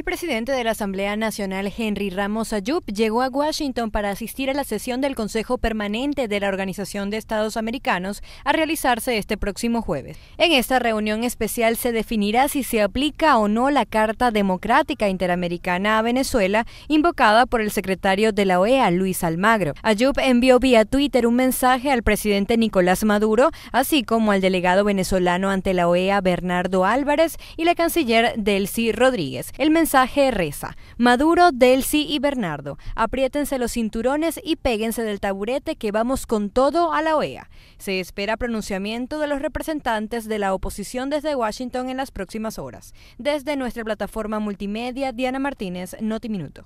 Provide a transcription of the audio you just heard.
El presidente de la Asamblea Nacional, Henry Ramos Ayub, llegó a Washington para asistir a la sesión del Consejo Permanente de la Organización de Estados Americanos a realizarse este próximo jueves. En esta reunión especial se definirá si se aplica o no la Carta Democrática Interamericana a Venezuela, invocada por el secretario de la OEA, Luis Almagro. Ayub envió vía Twitter un mensaje al presidente Nicolás Maduro, así como al delegado venezolano ante la OEA, Bernardo Álvarez, y la canciller Delcy Rodríguez. El mensaje reza, Maduro, Delcy y Bernardo, apriétense los cinturones y péguense del taburete que vamos con todo a la OEA. Se espera pronunciamiento de los representantes de la oposición desde Washington en las próximas horas. Desde nuestra plataforma multimedia, Diana Martínez, Notiminuto.